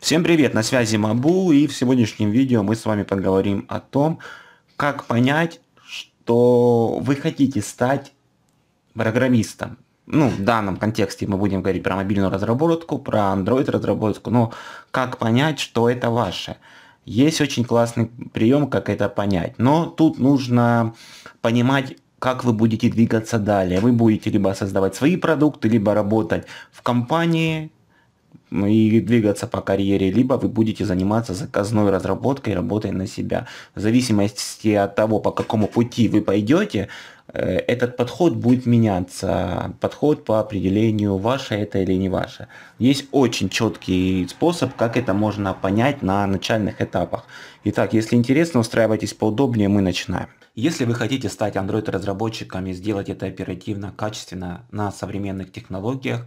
Всем привет, на связи Мабу, и в сегодняшнем видео мы с вами поговорим о том, как понять, что вы хотите стать программистом. Ну, в данном контексте мы будем говорить про мобильную разработку, про Android разработку, но как понять, что это ваше. Есть очень классный прием, как это понять, но тут нужно понимать, как вы будете двигаться далее. Вы будете либо создавать свои продукты, либо работать в компании, ну, и двигаться по карьере, либо вы будете заниматься заказной разработкой, работой на себя. В зависимости от того, по какому пути вы пойдете, э, этот подход будет меняться. Подход по определению, ваше это или не ваше. Есть очень четкий способ, как это можно понять на начальных этапах. Итак, если интересно, устраивайтесь поудобнее, мы начинаем. Если вы хотите стать Android-разработчиком и сделать это оперативно, качественно, на современных технологиях,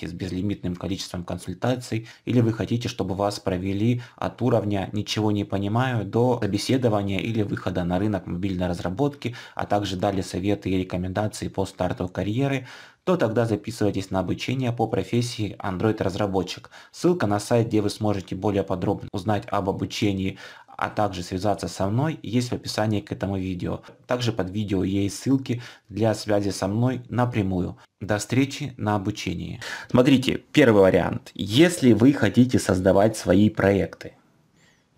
формате с безлимитным количеством консультаций, или вы хотите, чтобы вас провели от уровня «ничего не понимаю» до собеседования или выхода на рынок мобильной разработки, а также дали советы и рекомендации по старту карьеры, то тогда записывайтесь на обучение по профессии Android-разработчик. Ссылка на сайт, где вы сможете более подробно узнать об обучении, а также связаться со мной есть в описании к этому видео. Также под видео есть ссылки для связи со мной напрямую. До встречи на обучении. Смотрите, первый вариант. Если вы хотите создавать свои проекты,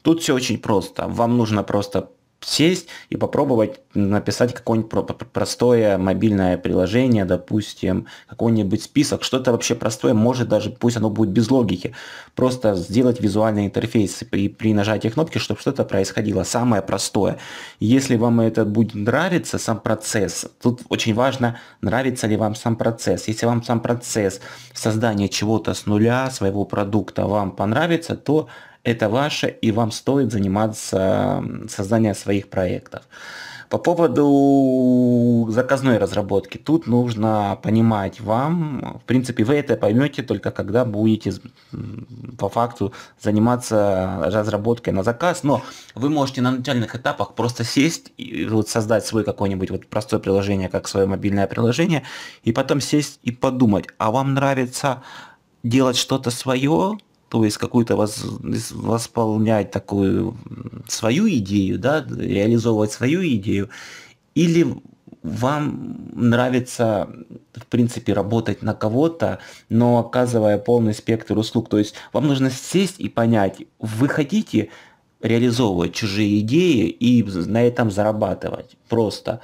тут все очень просто. Вам нужно просто сесть и попробовать написать какое-нибудь простое мобильное приложение, допустим, какой-нибудь список, что-то вообще простое, может даже, пусть оно будет без логики, просто сделать визуальный интерфейс и при нажатии кнопки, чтобы что-то происходило, самое простое. Если вам это будет нравиться, сам процесс, тут очень важно, нравится ли вам сам процесс. Если вам сам процесс создания чего-то с нуля, своего продукта вам понравится, то это ваше, и вам стоит заниматься созданием своих проектов. По поводу заказной разработки, тут нужно понимать вам, в принципе, вы это поймете только когда будете по факту заниматься разработкой на заказ, но вы можете на начальных этапах просто сесть и вот создать свой какой-нибудь вот простое приложение, как свое мобильное приложение, и потом сесть и подумать, а вам нравится делать что-то свое, то есть какую-то воз, восполнять такую свою идею, да, реализовывать свою идею, или вам нравится, в принципе, работать на кого-то, но оказывая полный спектр услуг. То есть вам нужно сесть и понять, вы хотите реализовывать чужие идеи и на этом зарабатывать просто.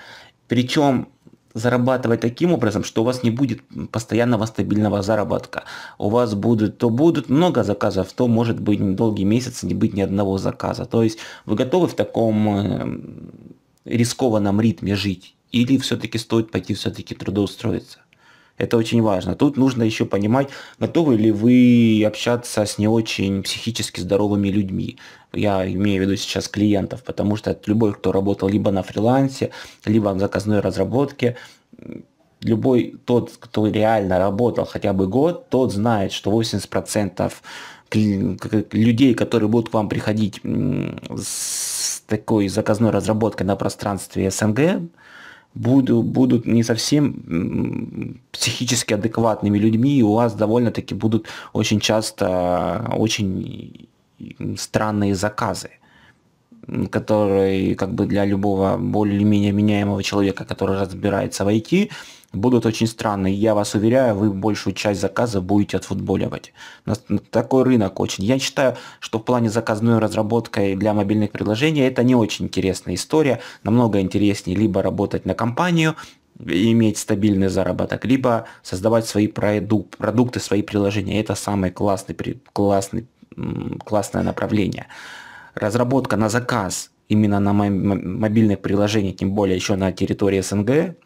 Причем зарабатывать таким образом, что у вас не будет постоянного стабильного заработка. У вас будут, то будут много заказов, то может быть долгий месяц не быть ни одного заказа. То есть вы готовы в таком э, рискованном ритме жить? Или все-таки стоит пойти все-таки трудоустроиться? Это очень важно. Тут нужно еще понимать, готовы ли вы общаться с не очень психически здоровыми людьми. Я имею в виду сейчас клиентов, потому что любой, кто работал либо на фрилансе, либо в заказной разработке, любой тот, кто реально работал хотя бы год, тот знает, что 80% людей, которые будут к вам приходить с такой заказной разработкой на пространстве СНГ, буду, будут не совсем психически адекватными людьми, и у вас довольно-таки будут очень часто а, очень странные заказы который как бы для любого более-менее меняемого человека, который разбирается в IT, будут очень странные. Я вас уверяю, вы большую часть заказа будете отфутболивать. Такой рынок очень. Я считаю, что в плане заказной разработкой для мобильных приложений это не очень интересная история. Намного интереснее либо работать на компанию, иметь стабильный заработок, либо создавать свои проеду, продукты, свои приложения. Это самый классный, классный, классное направление разработка на заказ именно на мобильных приложениях, тем более еще на территории СНГ,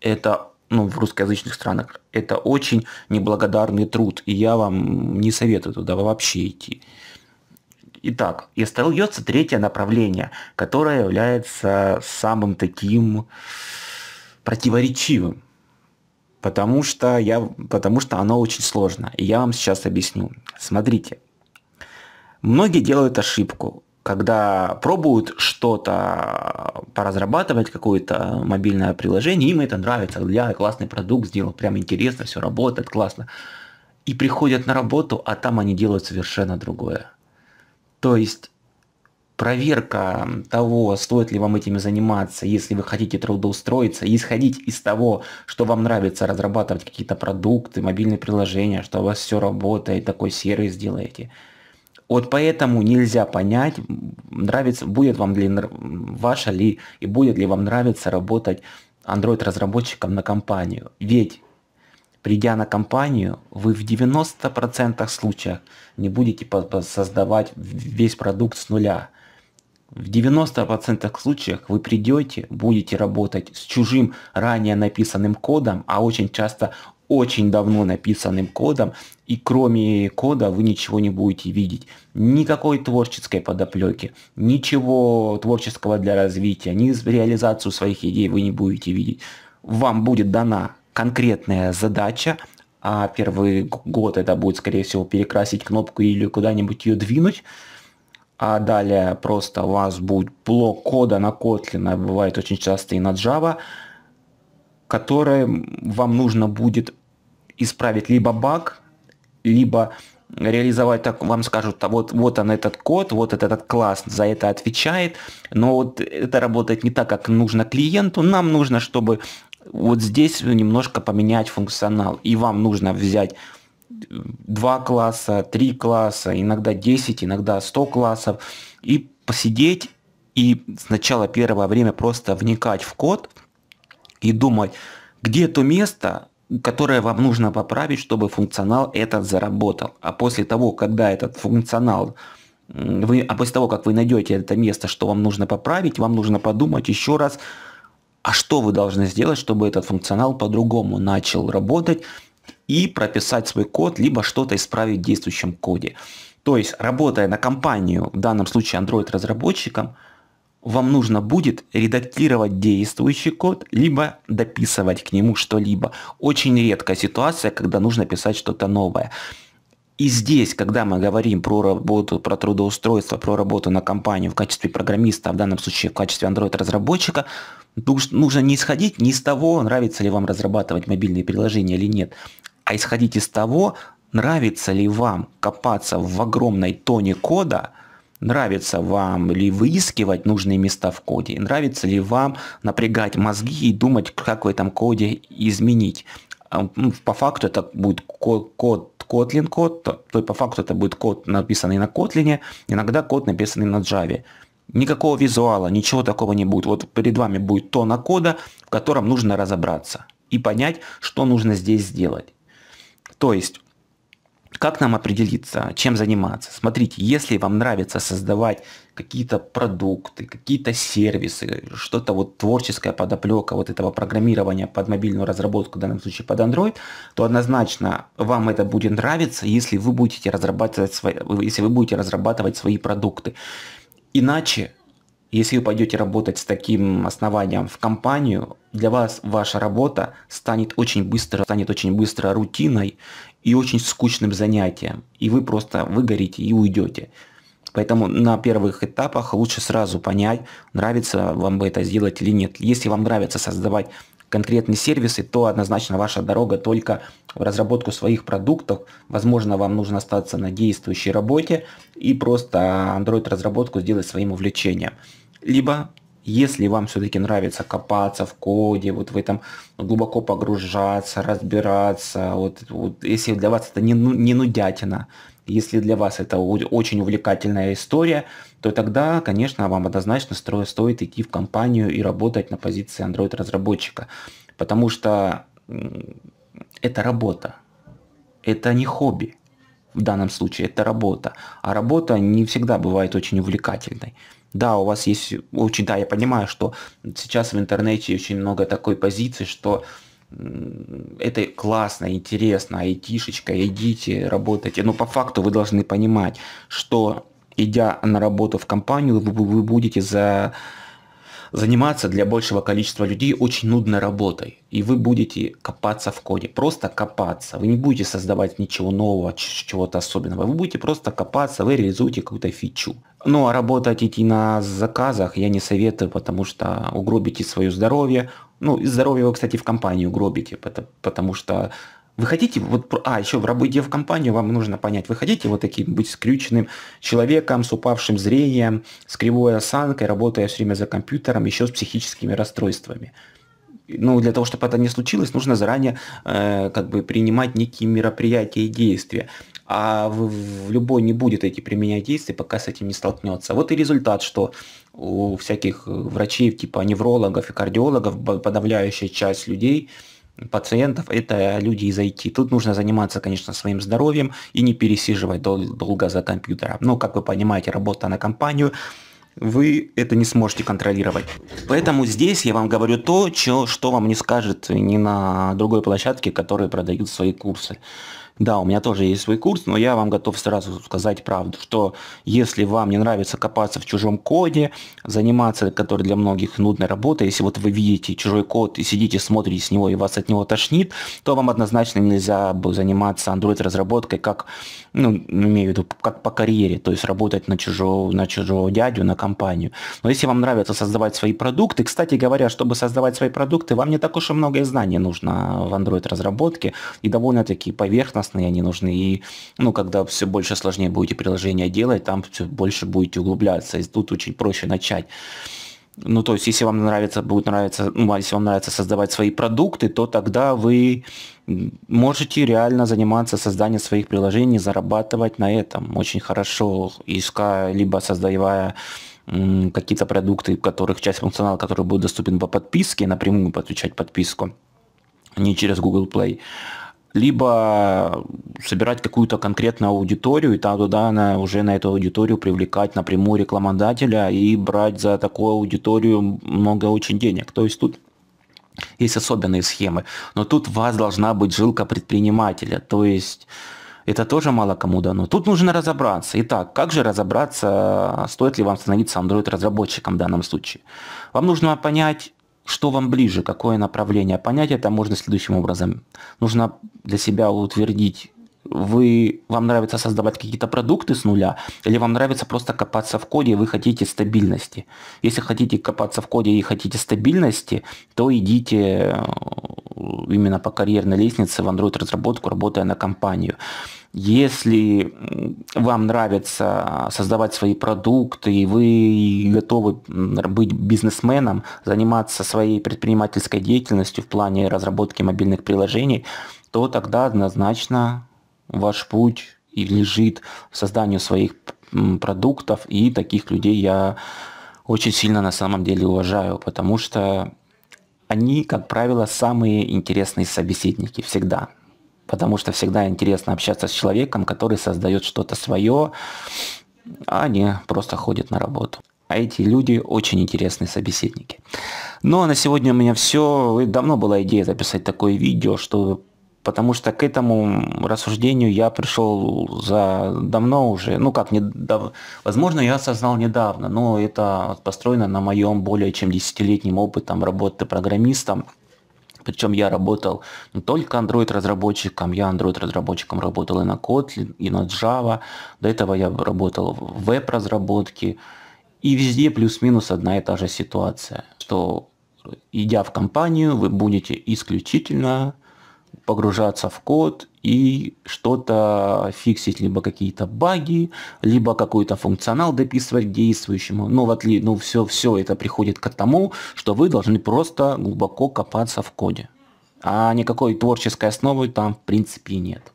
это ну, в русскоязычных странах, это очень неблагодарный труд, и я вам не советую туда вообще идти. Итак, и остается третье направление, которое является самым таким противоречивым, потому что, я, потому что оно очень сложно, и я вам сейчас объясню. Смотрите, Многие делают ошибку, когда пробуют что-то поразрабатывать, какое-то мобильное приложение, им это нравится, я классный продукт сделал, прям интересно, все работает, классно. И приходят на работу, а там они делают совершенно другое. То есть проверка того, стоит ли вам этими заниматься, если вы хотите трудоустроиться, исходить из того, что вам нравится разрабатывать какие-то продукты, мобильные приложения, что у вас все работает, такой сервис делаете – вот поэтому нельзя понять, нравится, будет вам ли ваша ли и будет ли вам нравиться работать Android-разработчиком на компанию. Ведь придя на компанию, вы в 90% случаев не будете создавать весь продукт с нуля. В 90% случаев вы придете, будете работать с чужим ранее написанным кодом, а очень часто очень давно написанным кодом, и кроме кода вы ничего не будете видеть. Никакой творческой подоплеки, ничего творческого для развития, ни реализацию своих идей вы не будете видеть. Вам будет дана конкретная задача, а первый год это будет, скорее всего, перекрасить кнопку или куда-нибудь ее двинуть, а далее просто у вас будет блок кода на Kotlin, а бывает очень часто и на Java, которым вам нужно будет исправить либо баг, либо реализовать так, вам скажут, а вот, вот он этот код, вот этот, этот класс за это отвечает, но вот это работает не так, как нужно клиенту, нам нужно, чтобы вот здесь немножко поменять функционал, и вам нужно взять два класса, три класса, иногда 10, иногда 100 классов, и посидеть и сначала первое время просто вникать в код и думать, где то место, которое вам нужно поправить, чтобы функционал этот заработал. А после того, когда этот функционал вы, а после того, как вы найдете это место, что вам нужно поправить, вам нужно подумать еще раз, а что вы должны сделать, чтобы этот функционал по-другому начал работать и прописать свой код, либо что-то исправить в действующем коде. То есть, работая на компанию, в данном случае Android-разработчиком, вам нужно будет редактировать действующий код, либо дописывать к нему что-либо. Очень редкая ситуация, когда нужно писать что-то новое. И здесь, когда мы говорим про работу, про трудоустройство, про работу на компанию в качестве программиста, а в данном случае в качестве Android-разработчика, нужно не исходить не из того, нравится ли вам разрабатывать мобильные приложения или нет, а исходить из того, нравится ли вам копаться в огромной тоне кода – Нравится вам ли выискивать нужные места в коде? Нравится ли вам напрягать мозги и думать, как в этом коде изменить? А, ну, по факту это будет код, код Kotlin код, то и по факту это будет код, написанный на Kotlin, иногда код, написанный на Java. Никакого визуала, ничего такого не будет. Вот перед вами будет тона кода, в котором нужно разобраться и понять, что нужно здесь сделать. То есть как нам определиться, чем заниматься? Смотрите, если вам нравится создавать какие-то продукты, какие-то сервисы, что-то вот творческое подоплека вот этого программирования под мобильную разработку, в данном случае под Android, то однозначно вам это будет нравиться, если вы будете разрабатывать свои, если вы будете разрабатывать свои продукты. Иначе если вы пойдете работать с таким основанием в компанию, для вас ваша работа станет очень быстро, станет очень быстро рутиной, и очень скучным занятием, и вы просто выгорите и уйдете. Поэтому на первых этапах лучше сразу понять, нравится вам бы это сделать или нет. Если вам нравится создавать конкретные сервисы, то однозначно ваша дорога только в разработку своих продуктов. Возможно, вам нужно остаться на действующей работе и просто Android-разработку сделать своим увлечением. Либо если вам все-таки нравится копаться в коде, вот в этом глубоко погружаться, разбираться, вот, вот если для вас это не, ну, не нудятина, если для вас это очень увлекательная история, то тогда, конечно, вам однозначно стоит идти в компанию и работать на позиции Android-разработчика, потому что это работа, это не хобби – в данном случае это работа. А работа не всегда бывает очень увлекательной. Да, у вас есть очень, да, я понимаю, что сейчас в интернете очень много такой позиции, что это классно, интересно, айтишечка, идите, работайте. Но по факту вы должны понимать, что идя на работу в компанию, вы, вы будете за заниматься для большего количества людей очень нудной работой. И вы будете копаться в коде, просто копаться. Вы не будете создавать ничего нового, чего-то особенного. Вы будете просто копаться, вы реализуете какую-то фичу. Ну а работать идти на заказах я не советую, потому что угробите свое здоровье. Ну и здоровье вы, кстати, в компании угробите, потому что вы хотите, вот, а, еще в работе в компанию вам нужно понять, вы хотите вот таким быть скрюченным человеком, с упавшим зрением, с кривой осанкой, работая все время за компьютером, еще с психическими расстройствами. Ну, для того, чтобы это не случилось, нужно заранее э, как бы принимать некие мероприятия и действия. А в, в любой не будет эти применять действия, пока с этим не столкнется. Вот и результат, что у всяких э, врачей, типа неврологов и кардиологов, подавляющая часть людей – пациентов, это люди из IT. Тут нужно заниматься, конечно, своим здоровьем и не пересиживать дол- долго за компьютером. Но, как вы понимаете, работа на компанию, вы это не сможете контролировать. Поэтому здесь я вам говорю то, чё, что вам не скажет ни на другой площадке, которые продают свои курсы. Да, у меня тоже есть свой курс, но я вам готов сразу сказать правду, что если вам не нравится копаться в чужом коде, заниматься, который для многих нудная работа, если вот вы видите чужой код и сидите, смотрите с него и вас от него тошнит, то вам однозначно нельзя заниматься Android-разработкой как, ну, имею в виду, как по карьере, то есть работать на чужого, на чужого дядю, на компанию. Но если вам нравится создавать свои продукты, кстати говоря, чтобы создавать свои продукты, вам не так уж и много знаний нужно в Android-разработке и довольно-таки поверхностно классные они нужны. И, ну, когда все больше сложнее будете приложения делать, там все больше будете углубляться. И тут очень проще начать. Ну, то есть, если вам нравится, будет нравиться, ну, а если вам нравится создавать свои продукты, то тогда вы можете реально заниматься созданием своих приложений, зарабатывать на этом очень хорошо, иская, либо создавая какие-то продукты, в которых часть функционала, который будет доступен по подписке, напрямую подключать подписку, а не через Google Play, либо собирать какую-то конкретную аудиторию, и там туда на, уже на эту аудиторию привлекать напрямую рекламодателя и брать за такую аудиторию много очень денег. То есть тут есть особенные схемы. Но тут у вас должна быть жилка предпринимателя. То есть это тоже мало кому дано. Тут нужно разобраться. Итак, как же разобраться, стоит ли вам становиться Android-разработчиком в данном случае? Вам нужно понять, что вам ближе, какое направление. А понять это можно следующим образом. Нужно для себя утвердить, вы, вам нравится создавать какие-то продукты с нуля, или вам нравится просто копаться в коде, и вы хотите стабильности. Если хотите копаться в коде и хотите стабильности, то идите именно по карьерной лестнице в Android-разработку, работая на компанию. Если вам нравится создавать свои продукты, и вы готовы быть бизнесменом, заниматься своей предпринимательской деятельностью в плане разработки мобильных приложений, то тогда однозначно ваш путь и лежит в созданию своих продуктов, и таких людей я очень сильно на самом деле уважаю, потому что они, как правило, самые интересные собеседники всегда. Потому что всегда интересно общаться с человеком, который создает что-то свое, а не просто ходит на работу. А эти люди очень интересные собеседники. Ну а на сегодня у меня все. Давно была идея записать такое видео, чтобы потому что к этому рассуждению я пришел за давно уже, ну как, не дав... возможно, я осознал недавно, но это построено на моем более чем десятилетнем опытом работы программистом. Причем я работал не только Android-разработчиком, я Android-разработчиком работал и на Kotlin, и на Java. До этого я работал в веб-разработке. И везде плюс-минус одна и та же ситуация, что идя в компанию, вы будете исключительно погружаться в код и что-то фиксить, либо какие-то баги, либо какой-то функционал дописывать действующему. Но вот ли, ну все, ну, все это приходит к тому, что вы должны просто глубоко копаться в коде. А никакой творческой основы там в принципе нет.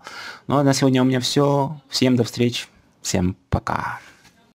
Ну а на сегодня у меня все. Всем до встречи. Всем пока.